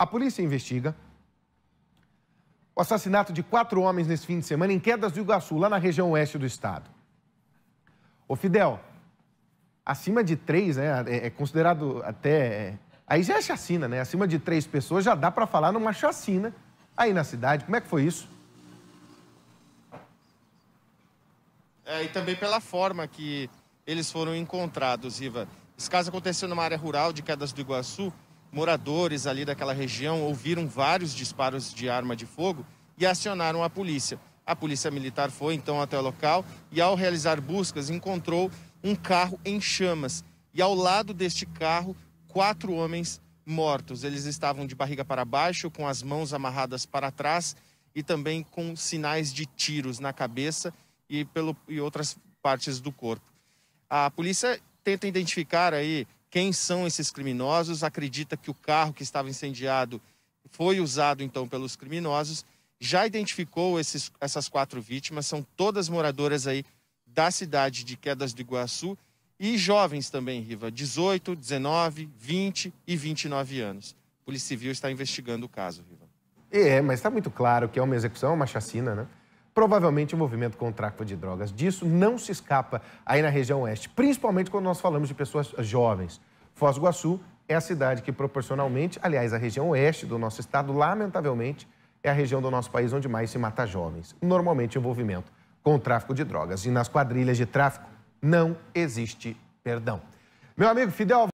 A polícia investiga o assassinato de quatro homens nesse fim de semana em Quedas do Iguaçu, lá na região oeste do estado. Ô, Fidel, acima de três, né, é, é considerado até... É, aí já é chacina, né? Acima de três pessoas já dá para falar numa chacina aí na cidade. Como é que foi isso? É, e também pela forma que eles foram encontrados, Iva. Esse caso aconteceu numa área rural de Quedas do Iguaçu, moradores ali daquela região ouviram vários disparos de arma de fogo e acionaram a polícia. A polícia militar foi então até o local e, ao realizar buscas, encontrou um carro em chamas. E ao lado deste carro, quatro homens mortos. Eles estavam de barriga para baixo, com as mãos amarradas para trás e também com sinais de tiros na cabeça e, pelo, e outras partes do corpo. A polícia tenta identificar aí quem são esses criminosos, acredita que o carro que estava incendiado foi usado então pelos criminosos, já identificou esses, essas quatro vítimas, são todas moradoras aí da cidade de Quedas do Iguaçu e jovens também, Riva, 18, 19, 20 e 29 anos. A Polícia Civil está investigando o caso, Riva. É, mas está muito claro que é uma execução, uma chacina, né? provavelmente envolvimento com o tráfico de drogas. Disso não se escapa aí na região oeste, principalmente quando nós falamos de pessoas jovens. Foz do Iguaçu é a cidade que proporcionalmente, aliás, a região oeste do nosso estado, lamentavelmente, é a região do nosso país onde mais se mata jovens. Normalmente envolvimento com o tráfico de drogas. E nas quadrilhas de tráfico não existe perdão. Meu amigo Fidel